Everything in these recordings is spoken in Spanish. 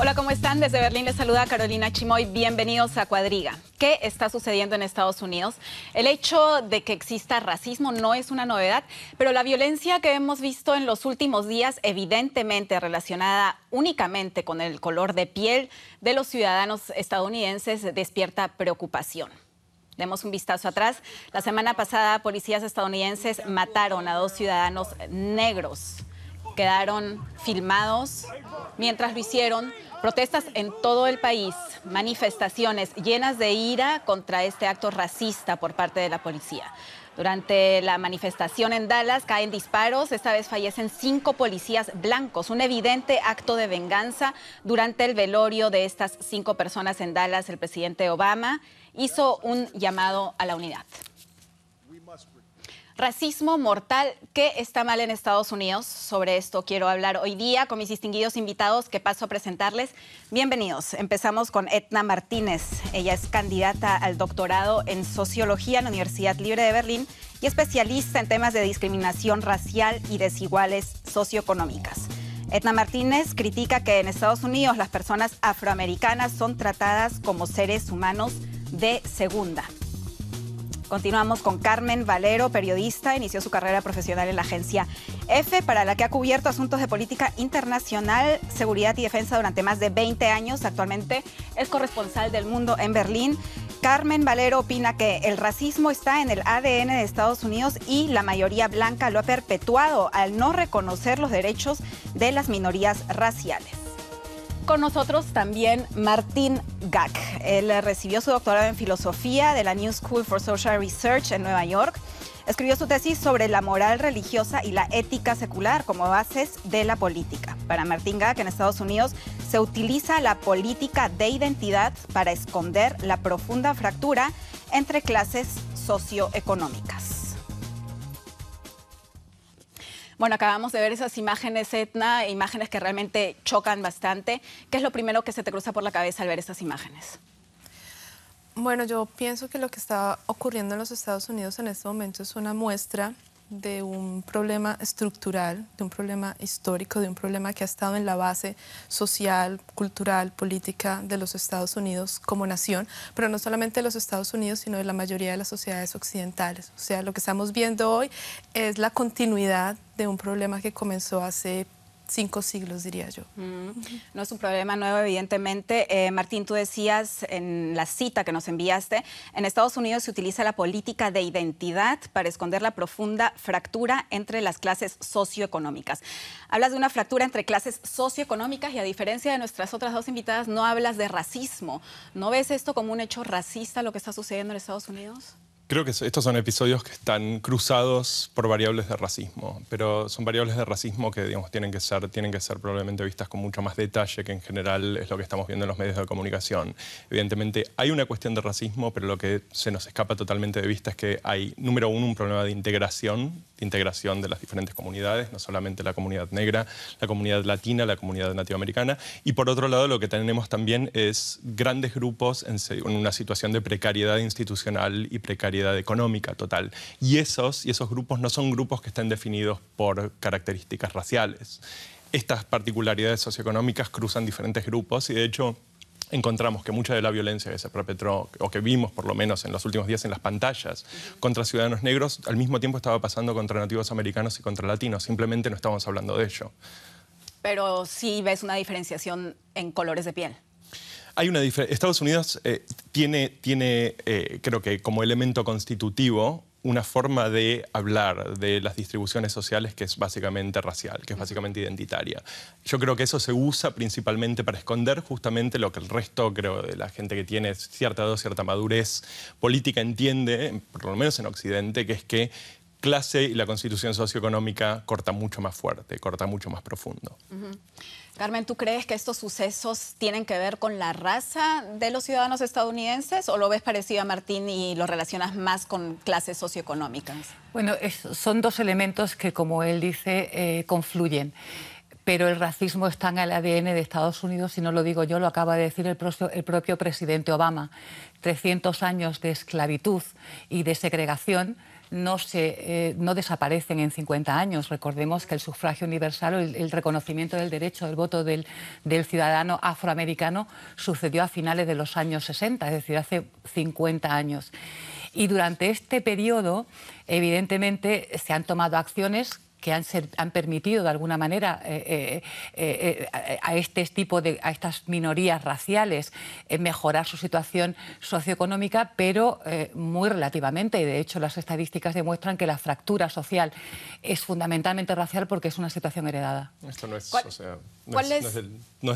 Hola, ¿cómo están? Desde Berlín les saluda Carolina Chimoy. Bienvenidos a Cuadriga. ¿Qué está sucediendo en Estados Unidos? El hecho de que exista racismo no es una novedad, pero la violencia que hemos visto en los últimos días, evidentemente relacionada únicamente con el color de piel de los ciudadanos estadounidenses, despierta preocupación. Demos un vistazo atrás. La semana pasada, policías estadounidenses mataron a dos ciudadanos negros quedaron filmados mientras lo hicieron. Protestas en todo el país, manifestaciones llenas de ira contra este acto racista por parte de la policía. Durante la manifestación en Dallas caen disparos, esta vez fallecen cinco policías blancos, un evidente acto de venganza. Durante el velorio de estas cinco personas en Dallas, el presidente Obama hizo un llamado a la unidad. Racismo mortal, ¿qué está mal en Estados Unidos? Sobre esto quiero hablar hoy día con mis distinguidos invitados que paso a presentarles. Bienvenidos. Empezamos con Etna Martínez. Ella es candidata al doctorado en sociología en la Universidad Libre de Berlín y especialista en temas de discriminación racial y desiguales socioeconómicas. Etna Martínez critica que en Estados Unidos las personas afroamericanas son tratadas como seres humanos de segunda. Continuamos con Carmen Valero, periodista. Inició su carrera profesional en la agencia EFE, para la que ha cubierto asuntos de política internacional, seguridad y defensa durante más de 20 años. Actualmente es corresponsal del mundo en Berlín. Carmen Valero opina que el racismo está en el ADN de Estados Unidos y la mayoría blanca lo ha perpetuado al no reconocer los derechos de las minorías raciales con nosotros también Martín Gack. Él recibió su doctorado en filosofía de la New School for Social Research en Nueva York. Escribió su tesis sobre la moral religiosa y la ética secular como bases de la política. Para Martín Gack, en Estados Unidos se utiliza la política de identidad para esconder la profunda fractura entre clases socioeconómicas. Bueno, acabamos de ver esas imágenes, Etna, imágenes que realmente chocan bastante. ¿Qué es lo primero que se te cruza por la cabeza al ver esas imágenes? Bueno, yo pienso que lo que está ocurriendo en los Estados Unidos en este momento es una muestra de un problema estructural, de un problema histórico, de un problema que ha estado en la base social, cultural, política de los Estados Unidos como nación, pero no solamente de los Estados Unidos, sino de la mayoría de las sociedades occidentales. O sea, lo que estamos viendo hoy es la continuidad de un problema que comenzó hace cinco siglos, diría yo. Mm. No es un problema nuevo, evidentemente. Eh, Martín, tú decías en la cita que nos enviaste, en Estados Unidos se utiliza la política de identidad para esconder la profunda fractura entre las clases socioeconómicas. Hablas de una fractura entre clases socioeconómicas y a diferencia de nuestras otras dos invitadas, no hablas de racismo. ¿No ves esto como un hecho racista lo que está sucediendo en Estados Unidos? Creo que estos son episodios que están cruzados por variables de racismo, pero son variables de racismo que digamos, tienen, que ser, tienen que ser probablemente vistas con mucho más detalle que en general es lo que estamos viendo en los medios de comunicación. Evidentemente hay una cuestión de racismo, pero lo que se nos escapa totalmente de vista es que hay, número uno, un problema de integración integración de las diferentes comunidades, no solamente la comunidad negra, la comunidad latina, la comunidad nativoamericana... Y por otro lado, lo que tenemos también es grandes grupos en, una situación de precariedad institucional y precariedad económica total. Y esos, y esos grupos no son grupos que estén definidos por características raciales. Estas particularidades socioeconómicas cruzan diferentes grupos y de hecho encontramos que mucha de la violencia que se perpetró, o que vimos por lo menos en los últimos días en las pantallas, contra ciudadanos negros, al mismo tiempo estaba pasando contra nativos americanos y contra latinos. Simplemente no estamos hablando de ello. Pero sí ves una diferenciación en colores de piel. Hay una Estados Unidos eh, tiene, tiene eh, creo que como elemento constitutivo, una forma de hablar de las distribuciones sociales que es básicamente racial, que es básicamente identitaria. Yo creo que eso se usa principalmente para esconder justamente lo que el resto, creo, de la gente que tiene cierta edad, cierta madurez política entiende, por lo menos en Occidente, que es que clase y la constitución socioeconómica corta mucho más fuerte, corta mucho más profundo. Carmen, ¿tú crees que estos sucesos tienen que ver con la raza de los ciudadanos estadounidenses o lo ves parecido a Martín y lo relacionas más con clases socioeconómicas? Bueno, son dos elementos que, como él dice, eh, confluyen pero el racismo está en el ADN de Estados Unidos y no lo digo yo, lo acaba de decir el, el, propio presidente Obama. 300 años de esclavitud y de segregación no, se, eh, no desaparecen en 50 años. Recordemos que el sufragio universal, el, el reconocimiento del derecho del voto del, del, ciudadano afroamericano sucedió a finales de los años 60, es decir, hace 50 años. Y durante este periodo, evidentemente, se han tomado acciones que han, permitido de alguna manera eh, eh, eh, a este tipo de a estas minorías raciales mejorar su situación socioeconómica, pero muy relativamente. y De hecho, las estadísticas demuestran que la fractura social es fundamentalmente racial porque es una situación heredada. Esto no es, no es,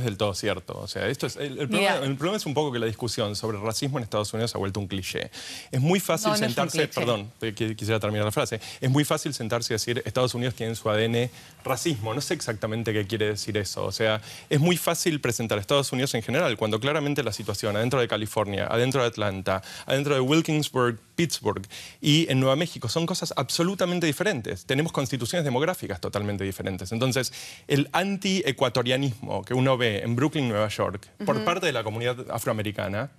del, todo cierto. O sea, esto es, el, problema, es un poco que la discusión sobre racismo en Estados Unidos ha vuelto un cliché. Es muy fácil sentarse, perdón, eh, quisiera terminar la frase, es muy fácil sentarse y decir Estados Unidos tiene en su ADN racismo. No sé exactamente qué quiere decir eso. O sea, es muy fácil presentar a Estados Unidos en general cuando claramente la situación adentro de California, adentro de Atlanta, adentro de Wilkinsburg, Pittsburgh y en Nueva México. Son cosas absolutamente diferentes. Tenemos constituciones demográficas totalmente diferentes. Entonces, el anti-ecuatorianismo que uno ve en Brooklyn, Nueva York, por parte de la comunidad afroamericana,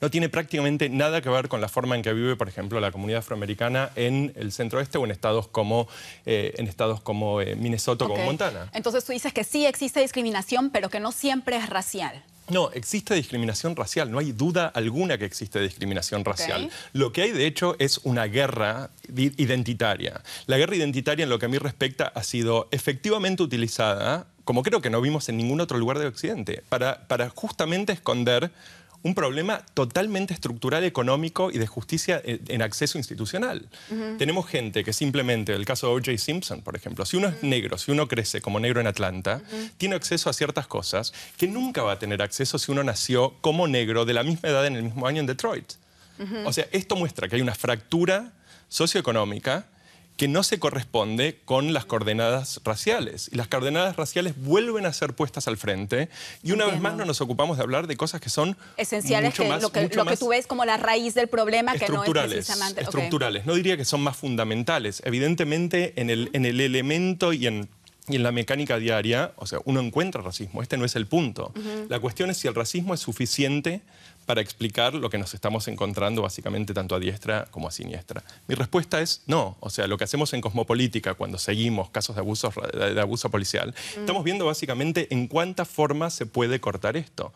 no tiene prácticamente nada que ver con la forma en que vive, por ejemplo, la comunidad afroamericana en el centro-este o en estados como, eh, en estados como eh, Minnesota o Montana. Entonces tú dices que sí existe discriminación, pero que no siempre es racial. No, existe discriminación racial, no hay duda alguna que existe discriminación racial. Lo que hay, de hecho, es una guerra identitaria. La guerra identitaria, en lo que a mí respecta, ha sido efectivamente utilizada, como creo que no vimos en ningún otro lugar de Occidente, para, para justamente esconder un problema totalmente estructural económico y de justicia eh, en acceso institucional. Tenemos gente que simplemente, el caso de O.J. Simpson, por ejemplo, si uno es negro, si uno crece como negro en Atlanta, tiene acceso a ciertas cosas que nunca va a tener acceso si uno nació como negro de la misma edad en el mismo año en Detroit. O sea, esto muestra que hay una fractura socioeconómica que no se corresponde con las coordenadas raciales. Y las coordenadas raciales vuelven a ser puestas al frente y una vez más no nos ocupamos de hablar de cosas que son esenciales, que, lo, que, tú ves como la raíz del problema, que no es precisamente... Estructurales, no diría que son más fundamentales. Evidentemente en el, en el elemento y en la mecánica diaria, o sea, uno encuentra racismo, este no es el punto. La cuestión es si el racismo es suficiente para explicar lo que nos estamos encontrando básicamente tanto a diestra como a siniestra. Mi respuesta es no. O sea, lo que hacemos en Cosmopolítica cuando seguimos casos de, abuso, de abuso policial, mm. estamos viendo básicamente en cuántas formas se puede cortar esto.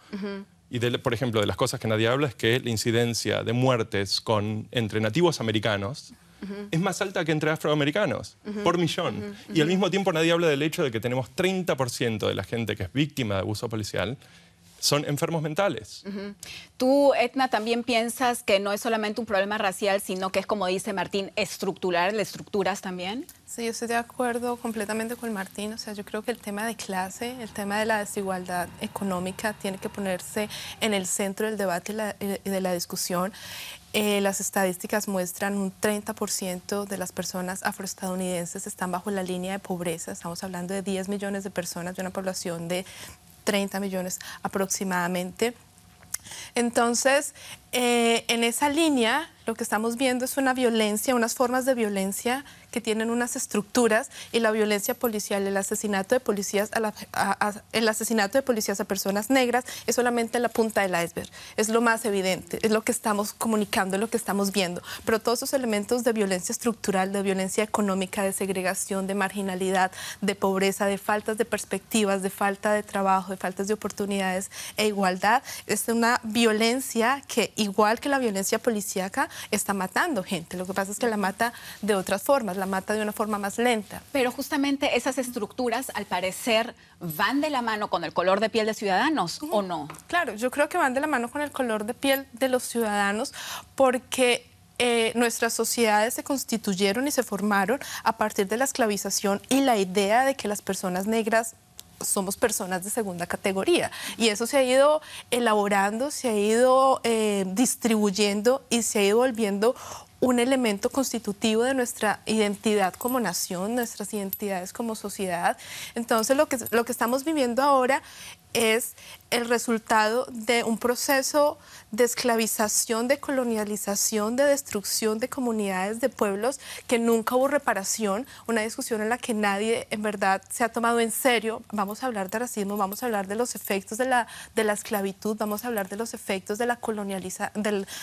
Y, por ejemplo, de las cosas que nadie habla es que la incidencia de muertes con, entre nativos americanos es más alta que entre afroamericanos, por millón. Y al mismo tiempo nadie habla del hecho de que tenemos 30% de la gente que es víctima de abuso policial son enfermos mentales. Tú, Etna, también piensas que no es solamente un problema racial, sino que es, como dice Martín, estructural, estructuras también. Sí, yo estoy de acuerdo completamente con Martín. O sea, yo creo que el tema de clase, el tema de la desigualdad económica tiene que ponerse en el centro del debate y, de la discusión. Eh, las estadísticas muestran un 30% de las personas afroestadounidenses están bajo la línea de pobreza. Estamos hablando de 10 millones de personas de una población de 30 millones aproximadamente. Entonces, eh, en esa línea lo que estamos viendo es una violencia, unas formas de violencia que tienen unas estructuras y la violencia policial, el asesinato de policías a el asesinato de policías a personas negras es solamente la punta del iceberg, es lo más evidente, es lo que estamos comunicando, es lo que estamos viendo, pero todos esos elementos de violencia estructural, de violencia económica, de segregación, de marginalidad, de pobreza, de faltas de perspectivas, de falta de trabajo, de faltas de oportunidades e igualdad, es una violencia que igual que la violencia policíaca, está matando gente. Lo que pasa es que la mata de otras formas, la mata de una forma más lenta. Pero justamente esas estructuras, al parecer, van de la mano con el color de piel de ciudadanos, ¿o no? Claro, yo creo que van de la mano con el color de piel de los ciudadanos porque eh, nuestras sociedades se constituyeron y se formaron a partir de la esclavización y la idea de que las personas negras somos personas de segunda categoría. Y eso se ha ido elaborando, se ha ido eh, distribuyendo y se ha ido volviendo un elemento constitutivo de nuestra identidad como nación, nuestras identidades como sociedad. Entonces lo que, lo que estamos viviendo ahora es el resultado de un proceso de esclavización, de colonialización, de destrucción de comunidades, de pueblos, que nunca hubo reparación, una discusión en la que nadie en verdad se ha tomado en serio. Vamos a hablar de racismo, vamos a hablar de los efectos de la, de la esclavitud, vamos a hablar de los efectos de la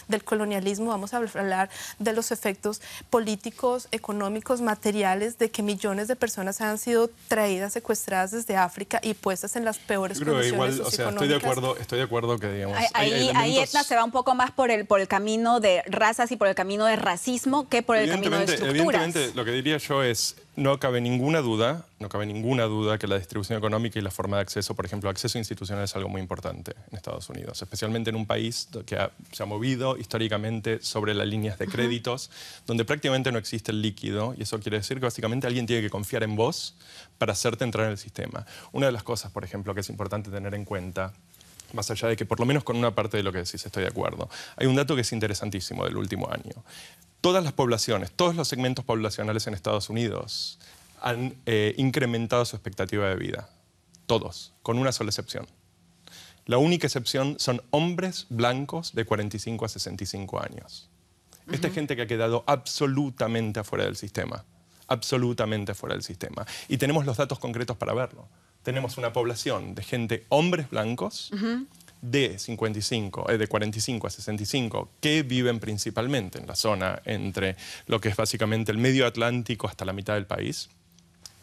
del, colonialismo, vamos a hablar de los efectos políticos, económicos, materiales, de que millones de personas han sido traídas, secuestradas desde África y puestas en las peores condiciones o sea, estoy de acuerdo, estoy de acuerdo que digamos. Ahí, ahí Etna se va un poco más por el, por el camino de razas y por el camino de racismo que por el camino de estructuras. Evidentemente, lo que diría yo es no cabe ninguna duda, no cabe ninguna duda que la distribución económica y la forma de acceso, por ejemplo, acceso institucional es algo muy importante en Estados Unidos, especialmente en un país que se ha movido históricamente sobre las líneas de créditos, donde prácticamente no existe el líquido, y eso quiere decir que básicamente alguien tiene que confiar en vos para hacerte entrar en el sistema. Una de las cosas, por ejemplo, que es importante tener en cuenta más allá de que por lo menos con una parte de lo que decís estoy de acuerdo. Hay un dato que es interesantísimo del último año todas las poblaciones, todos los segmentos poblacionales en Estados Unidos han eh, incrementado su expectativa de vida. Todos, con una sola excepción. La única excepción son hombres blancos de 45 a 65 años. Esta gente que ha quedado absolutamente afuera del sistema. Absolutamente afuera del sistema. Y tenemos los datos concretos para verlo. Tenemos una población de gente, hombres blancos, de 55, eh, de 45 a 65, que viven principalmente en la zona entre lo que es básicamente el medio Atlántico hasta la mitad del país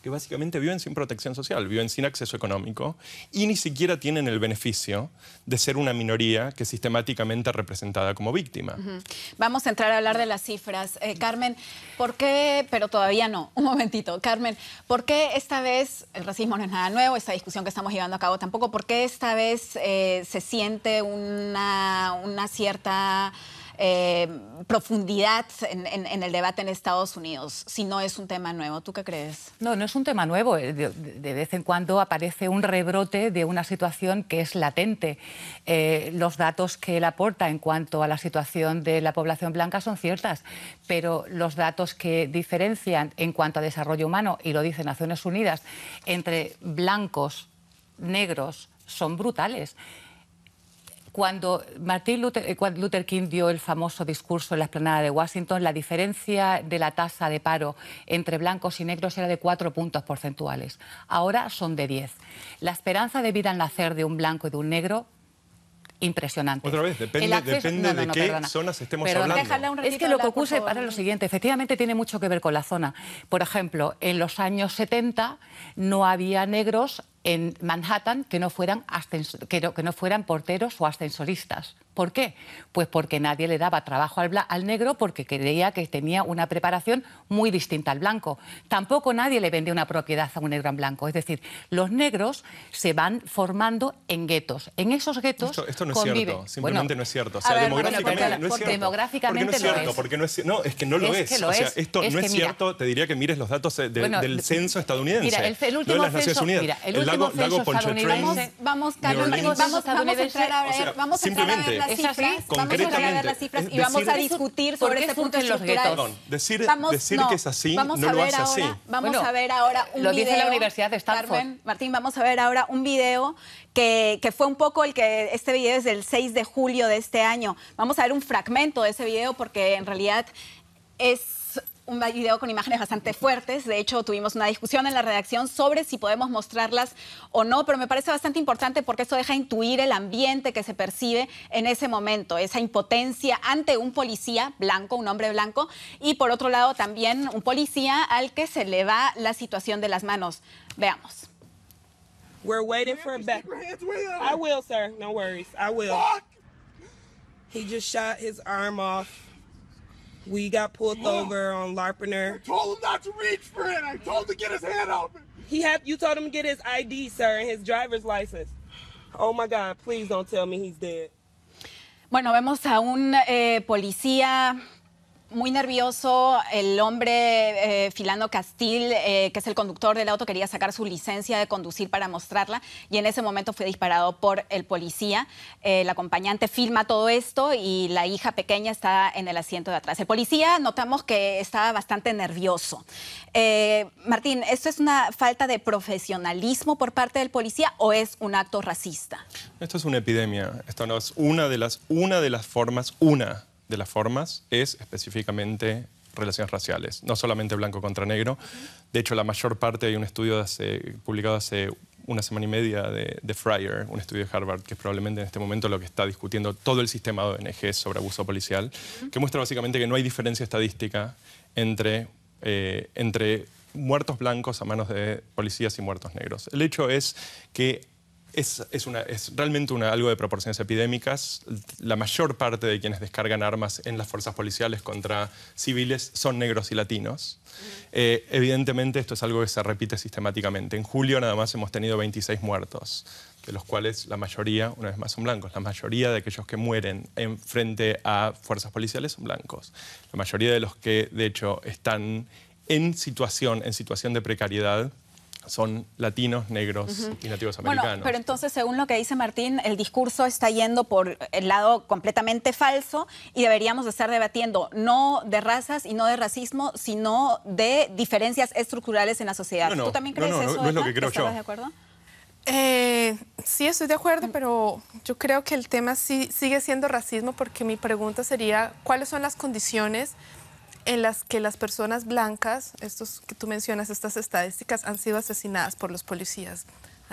que básicamente viven sin protección social, viven sin acceso económico y ni siquiera tienen el beneficio de ser una minoría que sistemáticamente representada como víctima. Vamos a entrar a hablar de las cifras. Eh, Carmen, ¿por qué, pero todavía no, un momentito, Carmen, ¿por qué esta vez, el racismo no es nada nuevo, esta discusión que estamos llevando a cabo tampoco, ¿por qué esta vez eh, se siente una cierta... Eh, profundidad en, el debate en Estados Unidos, si no es un tema nuevo. ¿Tú qué crees? No, no es un tema nuevo. Eh, de, vez en cuando aparece un rebrote de una situación que es latente. Eh, los datos que él aporta en cuanto a la situación de la población blanca son ciertas, pero los datos que diferencian en cuanto a desarrollo humano, y lo dice Naciones Unidas, entre blancos, negros, son brutales. Cuando Martin eh, Luther, King dio el famoso discurso en la esplanada de Washington, la diferencia de la tasa de paro entre blancos y negros era de cuatro puntos porcentuales. Ahora son de diez. La esperanza de vida al nacer de un blanco y de un negro impresionante. Otra vez, depende, de qué zonas estemos hablando. es que lo que ocurre es lo siguiente, efectivamente tiene mucho que ver con la zona. Por ejemplo, en los años 70 no había negros en Manhattan que no fueran, que fueran porteros o ascensoristas. ¿Por qué? Pues porque nadie le daba trabajo al, negro porque creía que tenía una preparación muy distinta al blanco. Tampoco nadie le vendía una propiedad a un negro en blanco. Es decir, los negros se van formando en guetos. En esos guetos esto, no es cierto, simplemente no es cierto. O sea, demográficamente, no es cierto. no es es, que no lo es. esto no es cierto. te diría que mires los datos eh, del censo estadounidense. Mira, el, último de las Naciones Unidas vamos, vamos, Carlos, vamos, vamos, a entrar a ver, vamos a las cifras, vamos a ver las cifras y vamos a discutir sobre este punto en los decir, decir que es así no lo así. Vamos a ver ahora un lo video. Lo dice la Universidad de Stanford. Carmen, Martín, vamos a ver ahora un video que, fue un poco el que este video es del 6 de julio de este año. Vamos a ver un fragmento de ese video porque en realidad es un video con imágenes bastante fuertes. De hecho, tuvimos una discusión en la redacción sobre si podemos mostrarlas o no, pero me parece bastante importante porque eso deja intuir el ambiente que se percibe en ese momento, esa impotencia ante un policía blanco, un hombre blanco, y por otro lado también un policía al que se le va la situación de las manos. Veamos. We're waiting for a back. I will, sir. No worries. I will. He just shot his arm off. We got pulled over on Larpiner. I told him not to reach for it. I told him to get his hand out. He had you told him to get his ID, sir, and his driver's license. Oh my God, please don't tell me he's dead. Bueno, vemos a un eh, policía muy nervioso, el hombre Filano eh, Filando Castil, eh, que es el conductor del auto, quería sacar su licencia de conducir para mostrarla y en ese momento fue disparado por el policía. Eh, el acompañante filma todo esto y la hija pequeña está en el asiento de atrás. El policía notamos que estaba bastante nervioso. Martín, ¿esto es una falta de profesionalismo por parte del policía o es un acto racista? Esto es una epidemia, esto no es una de las, una de las formas, una de las formas es específicamente relaciones raciales, no solamente blanco contra negro. De hecho, la mayor parte hay un estudio hace, publicado hace una semana y media de, de, Fryer, un estudio de Harvard, que probablemente en este momento lo que está discutiendo todo el sistema de ONG sobre abuso policial, que muestra básicamente que no hay diferencia estadística entre, eh, entre muertos blancos a manos de policías y muertos negros. El hecho es que es, realmente algo de proporciones epidémicas. La mayor parte de quienes descargan armas en las fuerzas policiales contra civiles son negros y latinos. Eh, evidentemente esto es algo que se repite sistemáticamente. En julio nada más hemos tenido 26 muertos, de los cuales la mayoría, una vez más, son blancos. La mayoría de aquellos que mueren en frente a fuerzas policiales son blancos. La mayoría de los que, de hecho, están en situación, en situación de precariedad son latinos, negros y nativos americanos. Bueno, pero entonces, según lo que dice Martín, el discurso está yendo por el lado completamente falso y deberíamos estar debatiendo no de razas y no de racismo, sino de diferencias estructurales en la sociedad. ¿Tú también crees eso? No, de acuerdo? Eh, sí, estoy de acuerdo, pero yo creo que el tema sí, sigue siendo racismo porque mi pregunta sería, ¿cuáles son las condiciones? en las que las personas blancas, estos que tú mencionas, estas estadísticas, han sido asesinadas por los policías.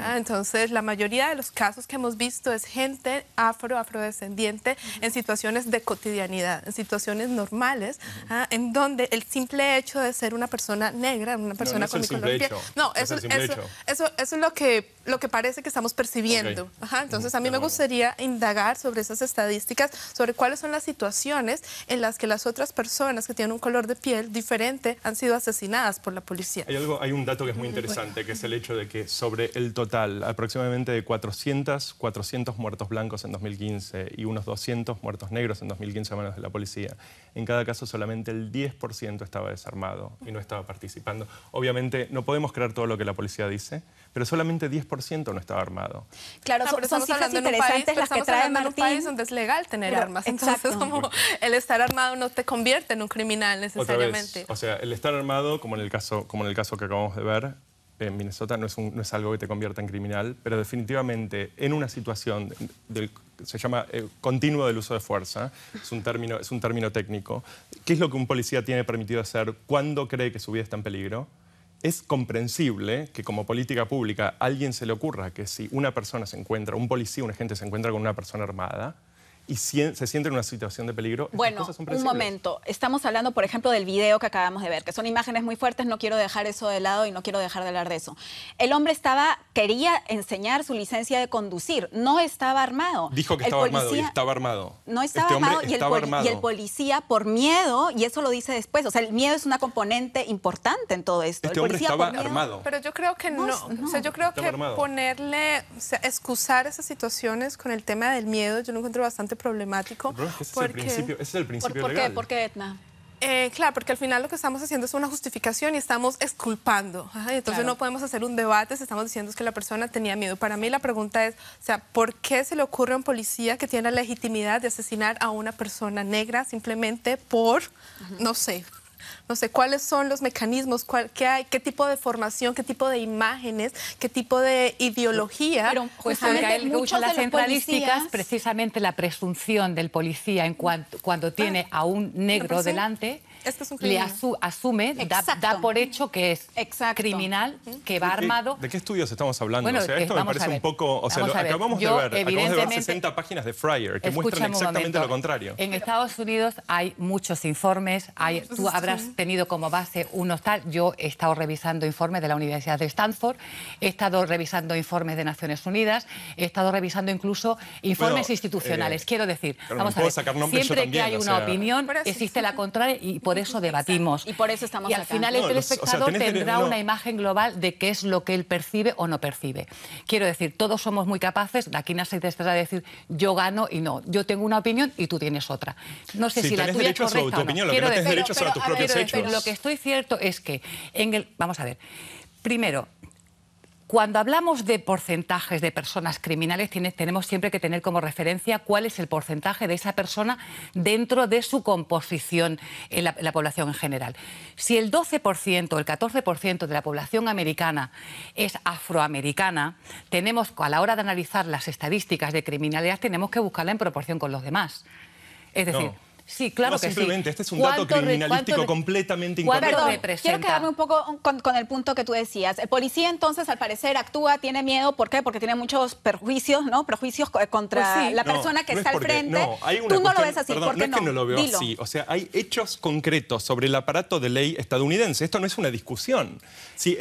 Ah, entonces, la mayoría de los casos que hemos visto es gente afro, afrodescendiente, en situaciones de cotidianidad, en situaciones normales, ah, en donde el simple hecho de ser una persona negra, una persona con mi color No, eso, es lo que lo que parece que estamos percibiendo. entonces, a mí me gustaría indagar sobre esas estadísticas, sobre cuáles son las situaciones en las que las otras personas que tienen un color de piel diferente han sido asesinadas por la policía. Hay, algo, hay un dato que es muy interesante, que es el hecho de que sobre el total, aproximadamente de 400, 400 muertos blancos en 2015 y unos 200 muertos negros en 2015 a manos de la policía, en cada caso solamente el 10% estaba desarmado y no estaba participando. Obviamente no podemos creer todo lo que la policía dice, pero solamente 10% no estaba armado. Claro, son cifras interesantes las que trae Martín. En un país donde es legal tener armas, entonces como el estar armado no te convierte en un criminal necesariamente. O sea, el estar armado, como en el caso, como en el caso que acabamos de ver, en Minnesota no es, algo que te convierta en criminal, pero definitivamente en una situación del, se llama eh, continuo del uso de fuerza, es un, término, es un término técnico, ¿qué es lo que un policía tiene permitido hacer? cuando cree que su vida está en peligro? es comprensible que como política pública alguien se le ocurra que si una persona se encuentra, un policía, un agente se encuentra con una persona armada, y se siente en una situación de peligro. bueno, un momento. Estamos hablando, por ejemplo, del video que acabamos de ver, que son imágenes muy fuertes. No quiero dejar eso de lado y no quiero dejar de hablar de eso. El hombre estaba quería enseñar su licencia de conducir. No estaba armado. Dijo que estaba armado y estaba armado. No este estaba, armado, y el, policía por miedo y eso lo dice después. O sea, el miedo es una componente importante en todo esto. Este el hombre estaba armado. Pero yo creo que no. O sea, yo creo que ponerle, o sea, excusar esas situaciones con el tema del miedo, yo lo encuentro bastante problemático. porque... principio, ¿Por, qué? ¿Por qué, Etna? Eh, claro, porque al final lo que estamos haciendo es una justificación y estamos exculpando. entonces no podemos hacer un debate si estamos diciendo que la persona tenía miedo. Para mí la pregunta es, o sea, ¿por qué se le ocurre a un policía que tiene la legitimidad de asesinar a una persona negra simplemente por, no sé, no sé, cuáles son los mecanismos, qué, hay, qué tipo de formación, qué tipo de imágenes, qué tipo de ideología. Pero, pues, que las centralísticas, precisamente la presunción del policía en cuanto, cuando tiene a un negro delante le asume, da, por hecho que es criminal, que va armado. ¿De, qué estudios estamos hablando? esto me parece un poco. acabamos, de ver, acabamos 60 páginas de Fryer que muestran exactamente lo contrario. En Estados Unidos hay muchos informes, hay, tú habrás tenido como base unos tal. Yo he estado revisando informes de la Universidad de Stanford, he estado revisando informes de Naciones Unidas, he estado revisando incluso informes institucionales. Eh, Quiero decir, vamos a ver, siempre que hay una opinión, existe la contraria y por eso debatimos. Y por eso estamos al final el espectador tendrá una imagen global de qué es lo que él percibe o no percibe. Quiero decir, todos somos muy capaces, de aquí nace de decir yo gano y no, yo tengo una opinión y tú tienes otra. No sé si la tuya es correcta Quiero lo que decir, Lo que estoy cierto es que en el vamos a ver. Primero, cuando hablamos de porcentajes de personas criminales, tenemos siempre que tener como referencia cuál es el porcentaje de esa persona dentro de su composición en la, población en general. Si el 12% o el 14% de la población americana es afroamericana, tenemos, a la hora de analizar las estadísticas de criminalidad, tenemos que buscarla en proporción con los demás. Es decir, Sí, claro no, simplemente, este es un dato criminalístico completamente incorrecto. quiero quedarme un poco con, el punto que tú decías. El policía entonces, al parecer, actúa, tiene miedo, ¿por qué? Porque tiene muchos perjuicios, ¿no? Perjuicios eh, contra pues la persona que está al frente. No, hay tú no lo ves así, ¿por qué no? es que no lo veo así, o sea, hay hechos concretos sobre el aparato de ley estadounidense. Esto no es una discusión. Sí,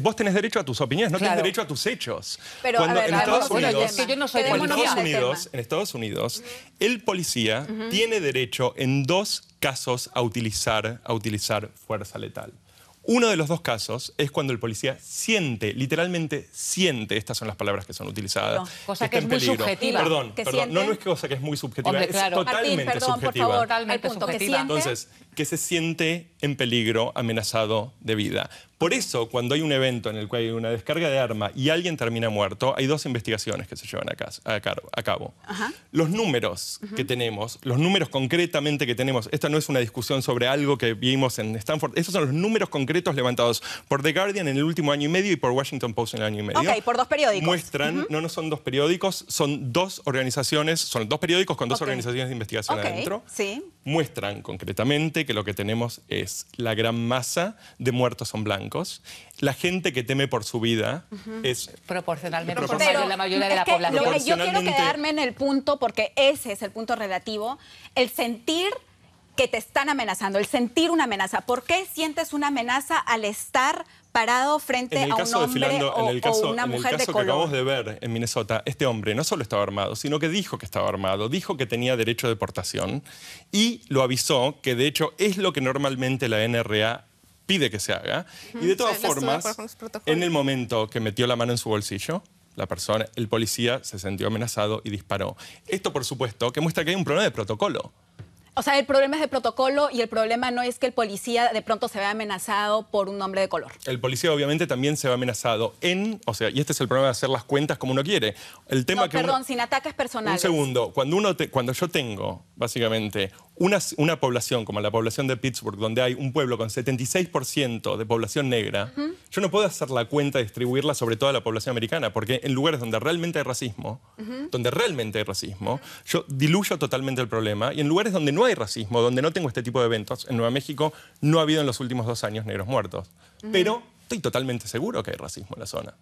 vos tenés derecho a tus opiniones, no tenés derecho a tus hechos. Pero en, Estados Unidos, yo en Estados Unidos, el policía tiene derecho en dos casos a utilizar, a utilizar fuerza letal. Uno de los dos casos es cuando el policía siente, literalmente siente, estas son las palabras que son utilizadas. cosa que, es muy subjetiva. Perdón, no, no es cosa que es muy subjetiva, es totalmente perdón, subjetiva. Por favor, totalmente punto, subjetiva. Entonces, que se siente en peligro, amenazado de vida. Por eso, cuando hay un evento en el cual hay una descarga de arma y alguien termina muerto, hay dos investigaciones que se llevan a, cabo. Los números que tenemos, los números concretamente que tenemos, esta no es una discusión sobre algo que vimos en Stanford, Esos son los números concretos levantados por The Guardian en el último año y medio y por Washington Post en el año y medio. Ok, por dos periódicos. Muestran, no, no son dos periódicos, son dos organizaciones, son dos periódicos con dos organizaciones de investigación okay. adentro. Sí muestran concretamente que lo que tenemos es la gran masa de muertos son blancos. La gente que teme por su vida es... Proporcionalmente, proporcionalmente la mayoría de la población. yo quiero quedarme en el punto, porque ese es el punto relativo, el sentir que te están amenazando, el sentir una amenaza. ¿Por qué sientes una amenaza al estar parado frente a un hombre o, una mujer caso que acabamos de ver en Minnesota, este hombre no solo estaba armado, sino que dijo que estaba armado, dijo que tenía derecho de deportación y lo avisó, que de hecho es lo que normalmente la NRA pide que se haga. Y de todas formas, en el momento que metió la mano en su bolsillo, la persona, el policía se sintió amenazado y disparó. Esto, por supuesto, que muestra que hay un problema de protocolo. O sea, el problema es de protocolo y el problema no es que el policía de pronto se vea amenazado por un hombre de color. El policía obviamente también se ve amenazado en, o sea, y este es el problema de hacer las cuentas como uno quiere. El tema que perdón, sin ataques personales. Un segundo, cuando uno te, cuando yo tengo básicamente una, población como la población de Pittsburgh, donde hay un pueblo con 76% de población negra, yo no puedo hacer la cuenta de distribuirla sobre toda la población americana, porque en lugares donde realmente hay racismo, donde realmente hay racismo, yo diluyo totalmente el problema, y en lugares donde no hay racismo, donde no tengo este tipo de eventos, en Nueva México no ha habido en los últimos dos años negros muertos. Pero estoy totalmente seguro que hay racismo en la zona.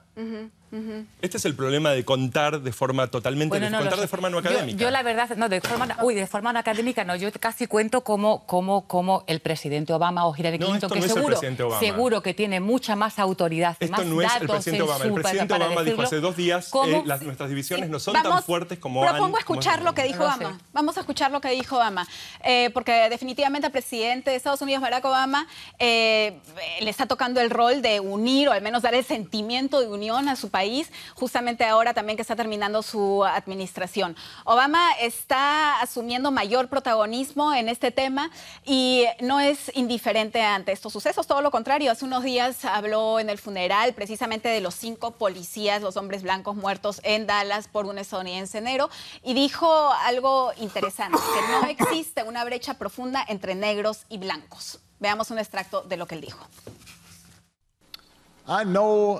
Este es el problema de contar de forma totalmente, contar de forma no académica. Yo, la verdad, no, de forma, uy, de forma no académica no, yo casi cuento como, como, como el presidente Obama o Hillary Clinton, no, que seguro, seguro que tiene mucha más autoridad, esto más no es el presidente Obama. El presidente Obama dijo hace dos días, que eh, nuestras divisiones no son tan fuertes como Propongo escuchar lo que dijo Obama. Vamos a escuchar lo que dijo Obama, eh, porque definitivamente al presidente de Estados Unidos, Barack Obama, eh, le está tocando el rol de unir o al menos dar el sentimiento de unión a su país, justamente ahora también que está terminando su administración. Obama está asumiendo mayor protagonismo en este tema y no es indiferente ante estos sucesos, todo lo contrario, hace unos días habló en el funeral precisamente de los cinco policías, los hombres blancos muertos en Dallas por un en enero y dijo algo interesante, que no existe una brecha profunda entre negros y blancos. Veamos un extracto de lo que él dijo.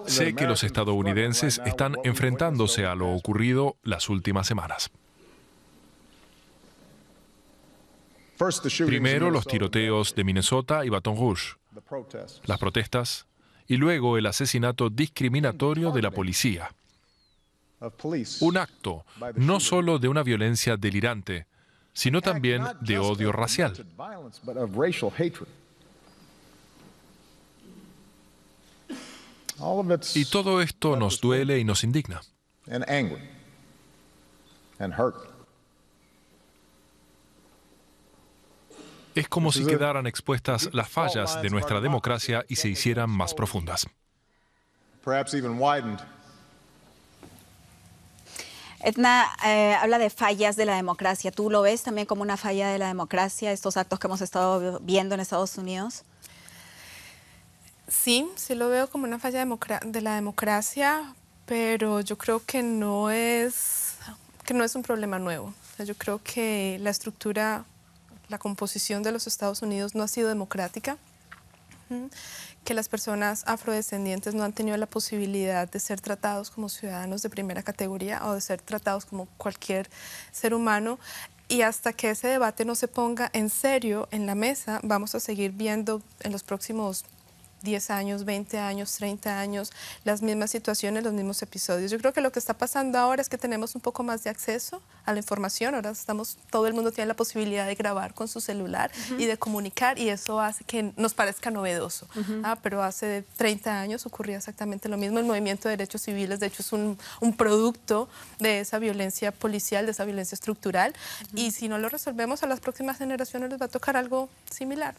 Sé que los estadounidenses están enfrentándose a lo ocurrido las últimas semanas. Primero los tiroteos de Minnesota y Baton Rouge, las protestas y luego el asesinato discriminatorio de la policía. Un acto no solo de una violencia delirante, sino también de odio racial. Y todo esto nos duele y nos indigna. Es como si quedaran expuestas las fallas de nuestra democracia y se hicieran más profundas. Edna eh, habla de fallas de la democracia. ¿Tú lo ves también como una falla de la democracia, estos actos que hemos estado viendo en Estados Unidos? sí, sí lo veo como una falla de la democracia, pero yo creo que no es, que no es un problema nuevo. yo creo que la estructura, la composición de los Estados Unidos no ha sido democrática que las personas afrodescendientes no han tenido la posibilidad de ser tratados como ciudadanos de primera categoría o de ser tratados como cualquier ser humano. Y hasta que ese debate no se ponga en serio en la mesa, vamos a seguir viendo en los próximos 10 años, 20 años, 30 años, las mismas situaciones, los mismos episodios. Yo creo que lo que está pasando ahora es que tenemos un poco más de acceso a la información. Ahora estamos, todo el mundo tiene la posibilidad de grabar con su celular y de comunicar y eso hace que nos parezca novedoso. Ah, pero hace 30 años ocurría exactamente lo mismo. El movimiento de derechos civiles, de hecho, es un, producto de esa violencia policial, de esa violencia estructural. Y si no lo resolvemos, a las próximas generaciones les va a tocar algo similar.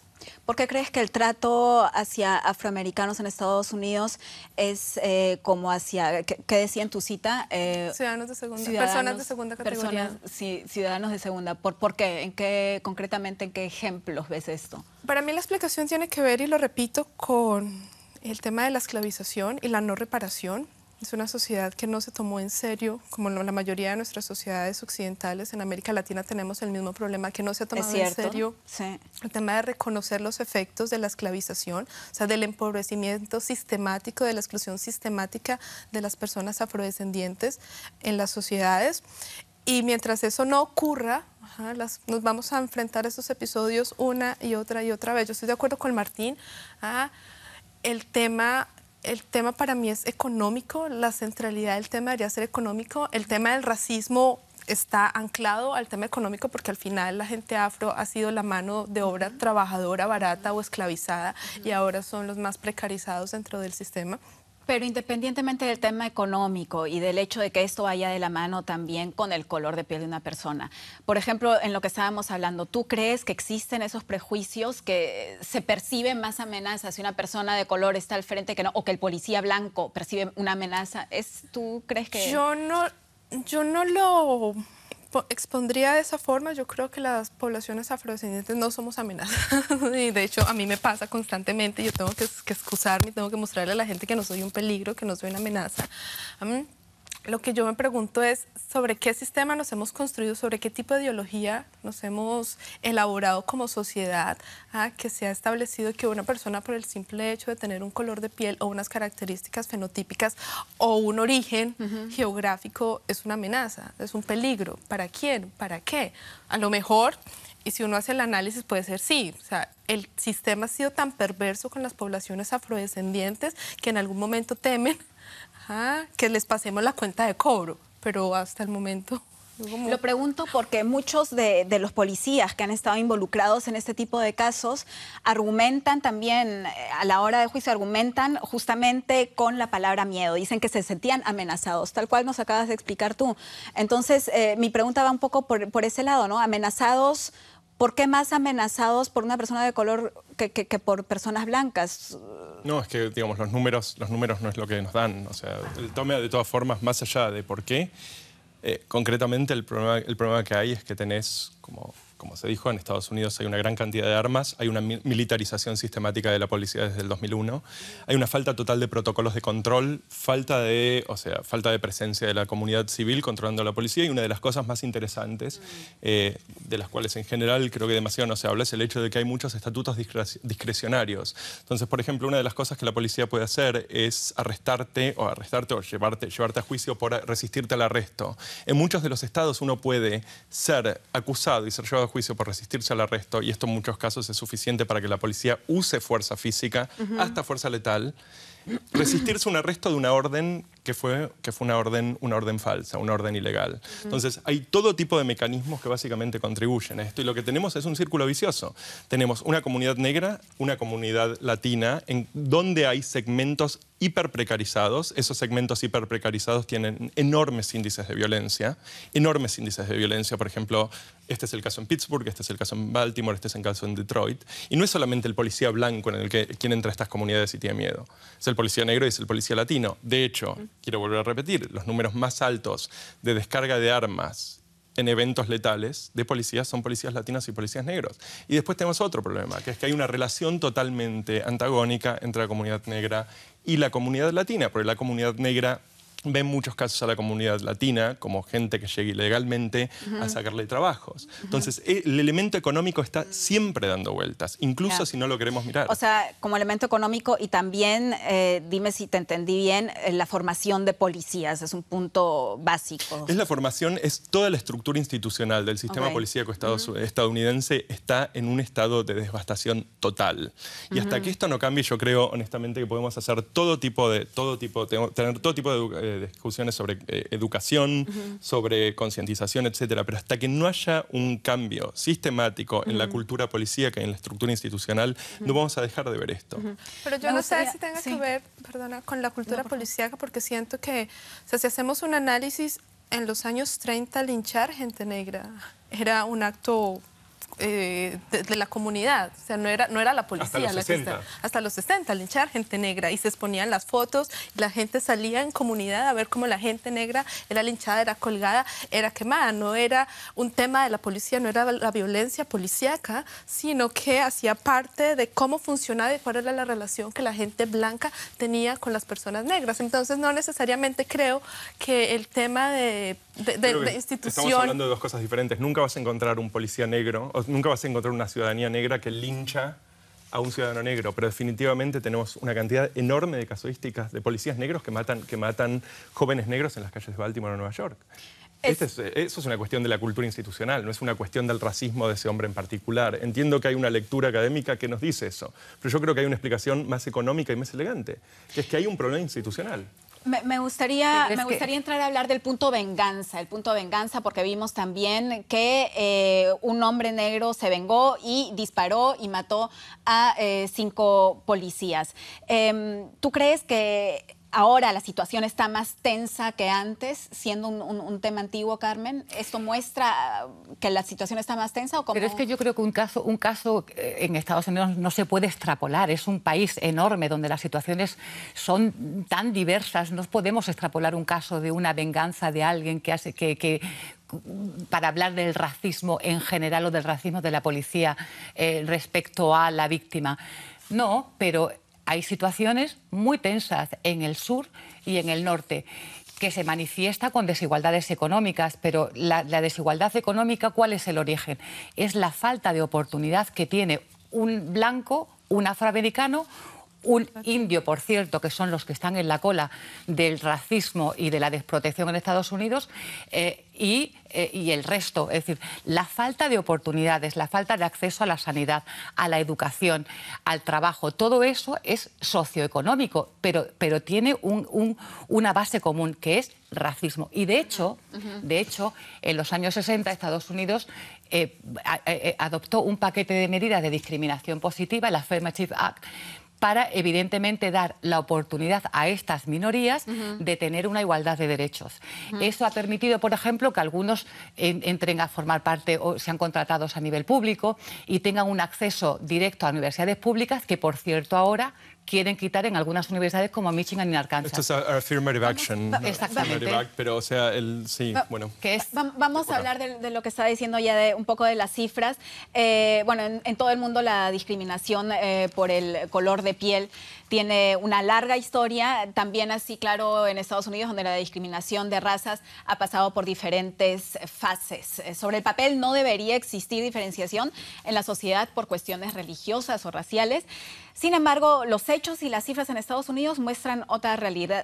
¿Por qué crees que el trato hacia afroamericanos en Estados Unidos es eh, como hacia, ¿qué, decía en tu cita? Eh, ciudadanos de segunda, personas de segunda categoría. sí, ciudadanos de segunda. ¿Por, ¿Por qué? ¿En qué, concretamente, en qué ejemplos ves esto? Para mí la explicación tiene que ver, y lo repito, con el tema de la esclavización y la no reparación es una sociedad que no se tomó en serio, como la mayoría de nuestras sociedades occidentales en América Latina tenemos el mismo problema, que no se ha tomado en serio el tema de reconocer los efectos de la esclavización, o sea, del empobrecimiento sistemático, de la exclusión sistemática de las personas afrodescendientes en las sociedades. Y mientras eso no ocurra, nos vamos a enfrentar a estos episodios una y otra y otra vez. Yo estoy de acuerdo con Martín. Ah, el tema el tema para mí es económico, la centralidad del tema debería ser económico, el tema del racismo está anclado al tema económico porque al final la gente afro ha sido la mano de obra trabajadora barata o esclavizada y ahora son los más precarizados dentro del sistema. Pero independientemente del tema económico y del hecho de que esto vaya de la mano también con el color de piel de una persona, por ejemplo, en lo que estábamos hablando, ¿tú crees que existen esos prejuicios que se perciben más amenazas si una persona de color está al frente que no, o que el policía blanco percibe una amenaza? ¿Es, ¿Tú crees que...? Yo no, yo no lo expondría de esa forma, yo creo que las poblaciones afrodescendientes no somos amenazas, y de hecho, a mí me pasa constantemente. Yo tengo que, excusarme, tengo que mostrarle a la gente que no soy un peligro, que no soy una amenaza. Mm, lo que yo me pregunto es sobre qué sistema nos hemos construido, sobre qué tipo de ideología nos hemos elaborado como sociedad, ah, que se ha establecido que una persona por el simple hecho de tener un color de piel o unas características fenotípicas o un origen geográfico es una amenaza, es un peligro. ¿Para quién? ¿Para qué? A lo mejor, y si uno hace el análisis puede ser sí, o sea, el sistema ha sido tan perverso con las poblaciones afrodescendientes que en algún momento temen que les pasemos la cuenta de cobro, pero hasta el momento... Lo pregunto porque muchos de, los policías que han estado involucrados en este tipo de casos argumentan también, eh, a la hora de juicio, argumentan justamente con la palabra miedo. Dicen que se sentían amenazados, tal cual nos acabas de explicar tú. Entonces, eh, mi pregunta va un poco por, por ese lado, ¿no? Amenazados ¿por qué más amenazados por una persona de color que, por personas blancas? No, es que digamos, los números, los números no es lo que nos dan. O sea, el tome de todas formas, más allá de por qué, eh, concretamente el problema, el problema que hay es que tenés como, se dijo, en Estados Unidos hay una gran cantidad de armas, hay una militarización sistemática de la policía desde el 2001, hay una falta total de protocolos de control, falta de, o sea, falta de presencia de la comunidad civil controlando a la policía y una de las cosas más interesantes, eh, de las cuales en general creo que demasiado no se habla, es el hecho de que hay muchos estatutos discrecionarios. Entonces, por ejemplo, una de las cosas que la policía puede hacer es arrestarte o arrestarte o llevarte, llevarte a juicio por resistirte al arresto. En muchos de los estados uno puede ser acusado y ser llevado a juicio por resistirse al arresto, y esto en muchos casos es suficiente para que la policía use fuerza física, hasta fuerza letal, resistirse a un arresto de una orden que fue, que fue una, orden, una orden falsa, una orden ilegal. Entonces, hay todo tipo de mecanismos que básicamente contribuyen a esto y lo que tenemos es un círculo vicioso. Tenemos una comunidad negra, una comunidad latina, en donde hay segmentos hiperprecarizados, esos segmentos hiperprecarizados tienen enormes índices de violencia, enormes índices de violencia, por ejemplo, este es el caso en Pittsburgh, este es el caso en Baltimore, este es el caso en Detroit, y no es solamente el policía blanco en el que quien entra a estas comunidades y tiene miedo, es el policía negro y es el policía latino. De hecho, quiero volver a repetir, los números más altos de descarga de armas en eventos letales de policías son policías latinas y policías negros. Y después tenemos otro problema, que es que hay una relación totalmente antagónica entre la comunidad negra y la comunidad latina, porque la comunidad negra ven muchos casos a la comunidad latina como gente que llega ilegalmente a sacarle trabajos. Entonces, e, el elemento económico está siempre dando vueltas, incluso si no lo queremos mirar. O sea, como elemento económico y también, eh, dime si te entendí bien, eh, la formación de policías es un punto básico. Es la formación, es toda la estructura institucional del sistema policíaco estadounidense está en un estado de devastación total. Y hasta que esto no cambie, yo creo honestamente que podemos hacer todo tipo de, todo tipo, tener todo tipo de eh, discusiones sobre eh, educación, sobre concientización, etcétera. Pero hasta que no haya un cambio sistemático en la cultura policíaca y en la estructura institucional, no vamos a dejar de ver esto. Pero yo no sé si tenga que ver, perdona, con la cultura policíaca, porque siento que, o sea, si hacemos un análisis, en los años 30 linchar gente negra era un acto eh, de, la comunidad, o sea, no era, no era la policía. Hasta los, 60. hasta los 60, linchar gente negra y se exponían las fotos, y la gente salía en comunidad a ver cómo la gente negra era linchada, era colgada, era quemada, no era un tema de la policía, no era la violencia policíaca, sino que hacía parte de cómo funcionaba y cuál era la relación que la gente blanca tenía con las personas negras. Entonces, no necesariamente creo que el tema de de, institución. Estamos hablando de dos cosas diferentes. Nunca vas a encontrar un policía negro, o nunca vas a encontrar una ciudadanía negra que lincha a un ciudadano negro, pero definitivamente tenemos una cantidad enorme de casuísticas de policías negros que matan, que matan jóvenes negros en las calles de Baltimore o Nueva York. es, este eso es una cuestión de la cultura institucional, no es una cuestión del racismo de ese hombre en particular. Entiendo que hay una lectura académica que nos dice eso, pero yo creo que hay una explicación más económica y más elegante, que es que hay un problema institucional. Me, gustaría, eh, me gustaría entrar a hablar del punto venganza, el punto venganza, porque vimos también que eh, un hombre negro se vengó y disparó y mató a eh, cinco policías. Em, ¿Tú crees que ahora la situación está más tensa que antes, siendo un, tema antiguo, Carmen. ¿Esto muestra ah, que la situación está más tensa o Pero es que yo creo que un caso, un caso eh, en Estados Unidos no se puede extrapolar. Es un país enorme donde las situaciones son tan diversas. No podemos extrapolar un caso de una venganza de alguien que, hace, que, para hablar del racismo en general o del racismo de la policía eh, respecto a la víctima. No, pero hay situaciones muy tensas en el sur y en el norte que se manifiesta con desigualdades económicas, pero la, la desigualdad económica, ¿cuál es el origen? Es la falta de oportunidad que tiene un blanco, un afroamericano, un indio, por cierto, que son los que están en la cola del racismo y de la desprotección en Estados Unidos, eh, eh, y, el resto. Es decir, la falta de oportunidades, la falta de acceso a la sanidad, a la educación, al trabajo, todo eso es socioeconómico, pero, pero tiene una base común, que es racismo. Y de hecho, de hecho en los años 60 Estados Unidos eh, adoptó un paquete de medidas de discriminación positiva, el Affirmative Act, para evidentemente dar la oportunidad a estas minorías de tener una igualdad de derechos. Eso ha permitido, por ejemplo, que algunos entren a formar parte o sean contratados a nivel público y tengan un acceso directo a universidades públicas que, por cierto, ahora quieren quitar en algunas universidades como Michigan y Arkansas. Esto es affirmative action. exactamente. pero, o sea, el, sí, bueno. Que vamos a hablar de, lo que está diciendo ya de un poco de las cifras. Eh, bueno, en, todo el mundo la discriminación eh, por el color de piel tiene una larga historia, también así, claro, en Estados Unidos, donde la discriminación de razas ha pasado por diferentes fases. Eh, sobre el papel no debería existir diferenciación en la sociedad por cuestiones religiosas o raciales. Sin embargo, los hechos y las cifras en Estados Unidos muestran otra realidad.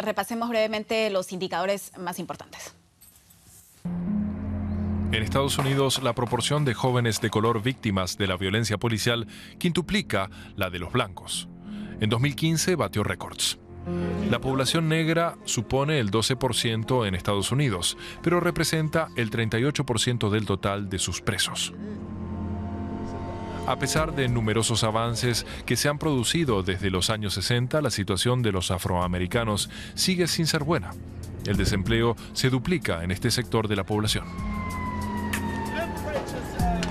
Repasemos brevemente los indicadores más importantes. En Estados Unidos, la proporción de jóvenes de color víctimas de la violencia policial quintuplica la de los blancos. En 2015 batió récords. La población negra supone el 12% en Estados Unidos, pero representa el 38% del total de sus presos. A pesar de numerosos avances que se han producido desde los años 60, la situación de los afroamericanos sigue sin ser buena. El desempleo se duplica en este sector de la población.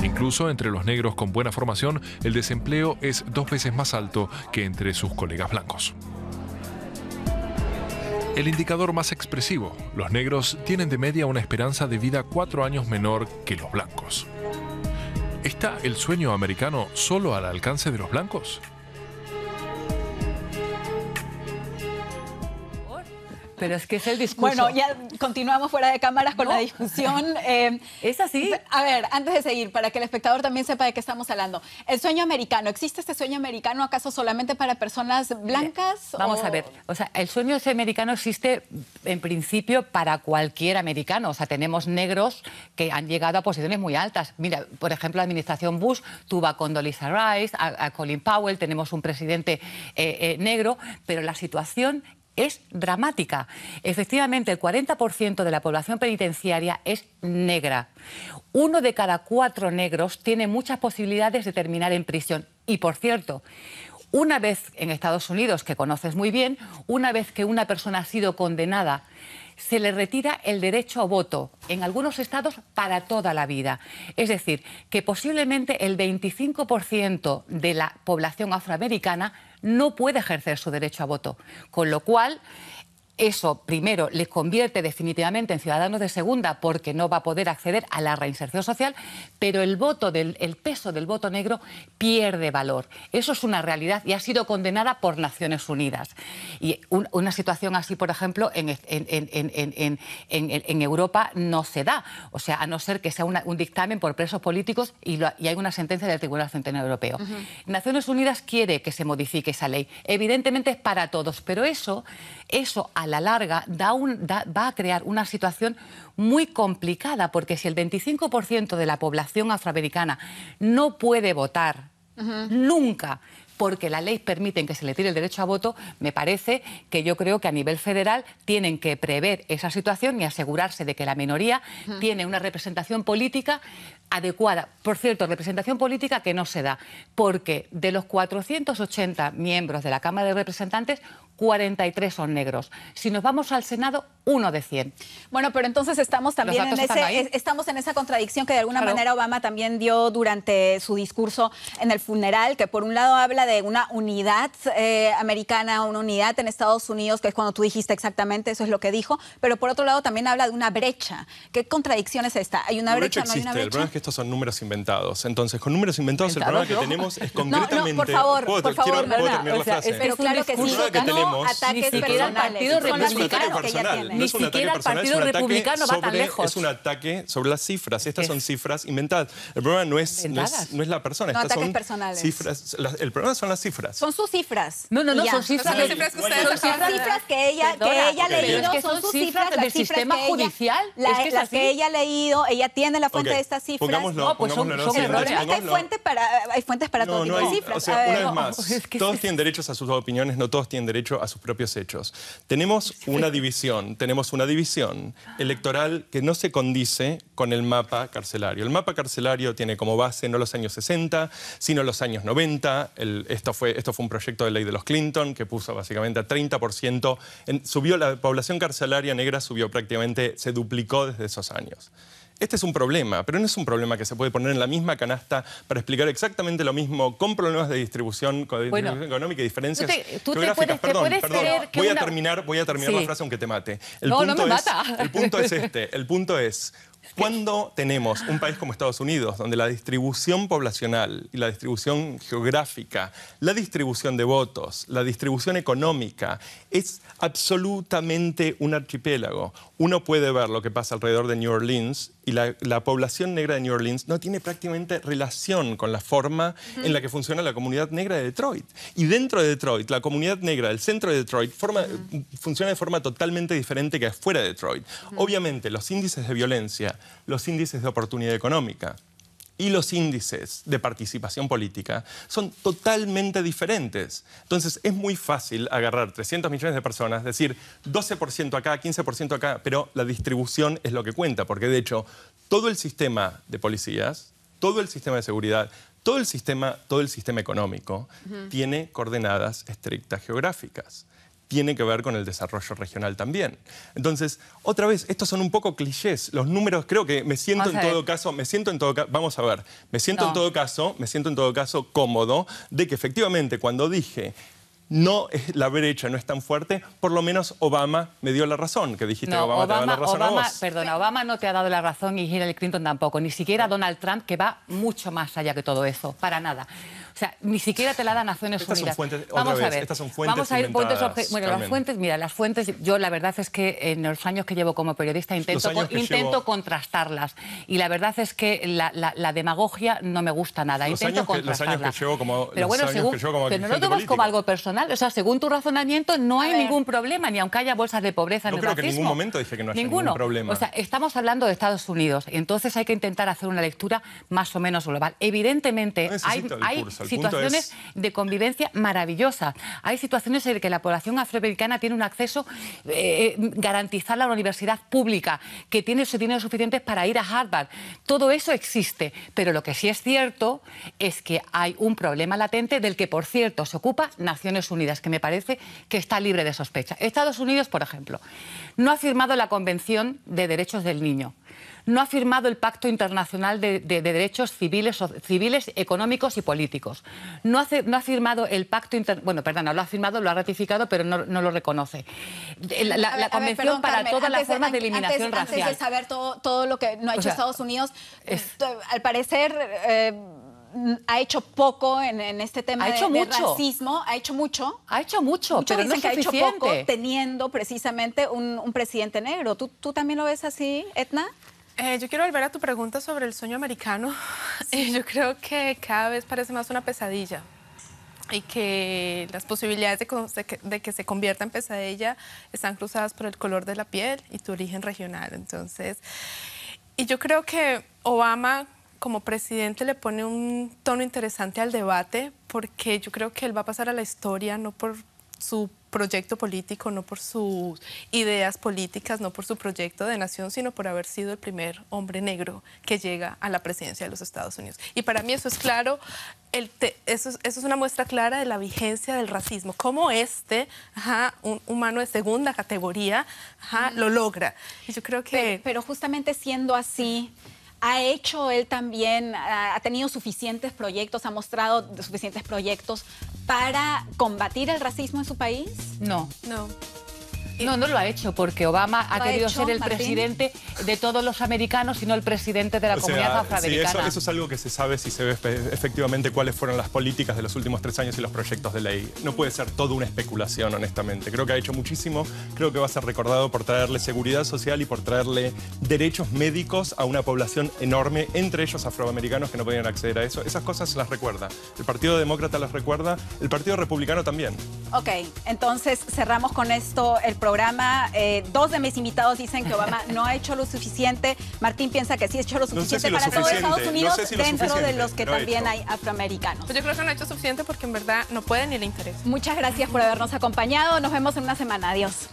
Incluso entre los negros con buena formación, el desempleo es dos veces más alto que entre sus colegas blancos. El indicador más expresivo, los negros tienen de media una esperanza de vida cuatro años menor que los blancos. ¿Está el sueño americano solo al alcance de los blancos? Pero es que es el discurso. Bueno, ya continuamos fuera de cámaras con la discusión. Eh, ¿Es así? A ver, antes de seguir, para que el espectador también sepa de qué estamos hablando. El sueño americano, ¿existe este sueño americano acaso solamente para personas blancas? Vamos a ver, o sea, el sueño americano existe en principio para cualquier americano. O sea, tenemos negros que han llegado a posiciones muy altas. Mira, por ejemplo, la administración Bush tuvo a Condoleezza Rice, a, Colin Powell, tenemos un presidente eh, eh, negro, pero la situación es dramática. Efectivamente, el 40% de la población penitenciaria es negra. Uno de cada cuatro negros tiene muchas posibilidades de terminar en prisión. Y por cierto, una vez en Estados Unidos, que conoces muy bien, una vez que una persona ha sido condenada, se le retira el derecho a voto, en algunos estados para toda la vida. Es decir, que posiblemente el 25% de la población afroamericana no puede ejercer su derecho a voto. Con lo cual, eso, primero, les convierte definitivamente en ciudadanos de segunda porque no va a poder acceder a la reinserción social, pero el voto del peso del voto negro pierde valor. Eso es una realidad y ha sido condenada por Naciones Unidas. Y una situación así, por ejemplo, en, en, Europa no se da. O sea, a no ser que sea un dictamen por presos políticos y, hay una sentencia del Tribunal Centenario Europeo. Naciones Unidas quiere que se modifique esa ley. Evidentemente es para todos, pero eso, eso la larga da va a crear una situación muy complicada, porque si el 25% de la población afroamericana no puede votar nunca, porque la ley permite que se le tire el derecho a voto, me parece que yo creo que a nivel federal tienen que prever esa situación y asegurarse de que la minoría tiene una representación política adecuada. Por cierto, representación política que no se da, porque de los 480 miembros de la Cámara de Representantes, 43 son negros. Si nos vamos al Senado, uno de 100. Bueno, pero entonces estamos también en, estamos en esa contradicción que de alguna manera Obama también dio durante su discurso en el funeral, que por un lado habla de una unidad eh, americana, una unidad en Estados Unidos, que es cuando tú dijiste exactamente eso es lo que dijo, pero por otro lado también habla de una brecha. ¿Qué contradicción es esta? ¿Hay una brecha? ¿No hay una brecha? El problema es que estos son números inventados. Entonces, con números inventados, el problema que tenemos es concretamente... No, no, por favor, por favor, ¿verdad? Pero claro que sí sabemos. Ataques ni siquiera el Partido Republicano. Ni siquiera el Partido Republicano va tan lejos. Es un ataque sobre las cifras. Estas son cifras inventadas. El problema no es, la persona. No, ataques personales. el problema son las cifras. Son sus cifras. No, no, no, son cifras, son cifras. que ella, ha leído. son sus cifras, del sistema judicial. que las que ella ha leído, ella tiene la fuente de estas cifras. Pongámoslo, no, pues pongámoslo son, Hay, para, hay fuentes para todo tipo de cifras. O sea, una eh, vez más, todos tienen derecho a sus opiniones, no todos tienen derecho a sus propios hechos. Tenemos una división, tenemos una división electoral que no se condice con el mapa carcelario. El mapa carcelario tiene como base no los años 60, sino los años 90. esto, fue, esto fue un proyecto de ley de los Clinton que puso básicamente a 30%. subió la población carcelaria negra, subió prácticamente, se duplicó desde esos años. Este es un problema, pero no es un problema que se puede poner en la misma canasta para explicar exactamente lo mismo con problemas de distribución, económica y diferencias geográficas. perdón, perdón. voy, a terminar, voy a terminar la frase aunque te mate. El no, punto no me es, mata. El punto es este, el punto es... Cuando tenemos un país como Estados Unidos, donde la distribución poblacional y la distribución geográfica, la distribución de votos, la distribución económica, es absolutamente un archipiélago, uno puede ver lo que pasa alrededor de New Orleans y la, población negra de New Orleans no tiene prácticamente relación con la forma en la que funciona la comunidad negra de Detroit. Y dentro de Detroit, la comunidad negra del centro de Detroit funciona de forma totalmente diferente que afuera de Detroit. Obviamente, los índices de violencia, los índices de oportunidad económica, y los índices de participación política son totalmente diferentes. Entonces es muy fácil agarrar 300 millones de personas, decir 12% acá, 15% acá, pero la distribución es lo que cuenta, porque de hecho todo el sistema de policías, todo el sistema de seguridad, todo el sistema, todo el sistema económico tiene coordenadas estrictas geográficas tiene que ver con el desarrollo regional también. Entonces, otra vez, estos son un poco clichés. Los números, creo que me siento en todo caso, me siento en todo vamos a ver, me siento en todo caso, me siento en todo caso cómodo de que efectivamente cuando dije no la brecha no es tan fuerte, por lo menos Obama me dio la razón, que dijiste que Obama, te la razón Perdona, Obama no te ha dado la razón y Hillary Clinton tampoco, ni siquiera Donald Trump, que va mucho más allá que todo eso, para nada. O sea, ni siquiera te la dan Naciones Unidas. fuentes, vamos a ver, estas son fuentes vamos a ir Bueno, las fuentes, mira, las fuentes, yo la verdad es que en los años que llevo como periodista intento, intento contrastarlas. Y la verdad es que la, demagogia no me gusta nada. intento contrastarlas. Pero bueno, no lo tomas como algo personal. O sea, según tu razonamiento, no hay ningún problema, ni aunque haya bolsas de pobreza. en creo el creo que en ningún momento dice que no hay ningún problema. O sea, estamos hablando de Estados Unidos. Entonces hay que intentar hacer una lectura más o menos global. Evidentemente, hay, hay situaciones de convivencia maravillosas. Hay situaciones en las que la población afroamericana tiene un acceso eh, garantizado a la universidad pública, que tiene su dinero suficiente para ir a Harvard. Todo eso existe, pero lo que sí es cierto es que hay un problema latente del que, por cierto, se ocupa Naciones Unidas, que me parece que está libre de sospecha. Estados Unidos, por ejemplo, no ha firmado la Convención de Derechos del Niño no ha firmado el Pacto Internacional de, Derechos civiles, civiles, Económicos y Políticos. No, no ha firmado el Pacto Internacional... Bueno, perdona lo ha firmado, lo ha ratificado, pero no, lo reconoce. Eh, la, Convención para todas las formas de, eliminación racial. Antes de saber todo, lo que no ha hecho Estados Unidos, eh, al parecer... Eh, ha hecho poco en, este tema ha hecho mucho. racismo, ha hecho mucho. Ha hecho mucho, pero no es que ha hecho poco teniendo precisamente un, presidente negro. ¿Tú, ¿Tú, también lo ves así, Etna? Eh, yo quiero volver a tu pregunta sobre el sueño americano. yo creo que cada vez parece más una pesadilla y que las posibilidades de, de, que se convierta en pesadilla están cruzadas por el color de la piel y tu origen regional. Entonces, y yo creo que Obama como presidente le pone un tono interesante al debate porque yo creo que él va a pasar a la historia no por su proyecto político, no por sus ideas políticas, no por su proyecto de nación, sino por haber sido el primer hombre negro que llega a la presidencia de los Estados Unidos. Y para mí eso es claro, el eso, es una muestra clara de la vigencia del racismo, cómo este, un humano de segunda categoría, lo logra. yo creo que... pero justamente siendo así ha hecho él también, ha tenido suficientes proyectos, ha mostrado suficientes proyectos para combatir el racismo en su país? No. No. Eh, no, no lo ha hecho porque Obama ha querido ser el presidente de todos los americanos y no el presidente de la comunidad afroamericana. eso, es algo que se sabe si se ve efectivamente cuáles fueron las políticas de los últimos tres años y los proyectos de ley. No puede ser todo una especulación, honestamente. Creo que ha hecho muchísimo. Creo que va a ser recordado por traerle seguridad social y por traerle derechos médicos a una población enorme, entre ellos afroamericanos que no podían acceder a eso. Esas cosas se las recuerda. El Partido Demócrata las recuerda. El Partido Republicano también. Ok, entonces cerramos con esto el programa programa. Eh, dos de mis invitados dicen que Obama no ha hecho lo suficiente. Martín piensa que sí ha hecho lo suficiente para todo Estados Unidos, dentro de los que también hay afroamericanos. Pues yo creo que no ha hecho suficiente porque en verdad no puede ni le interesa. Muchas gracias por habernos acompañado. Nos vemos en una semana. Adiós.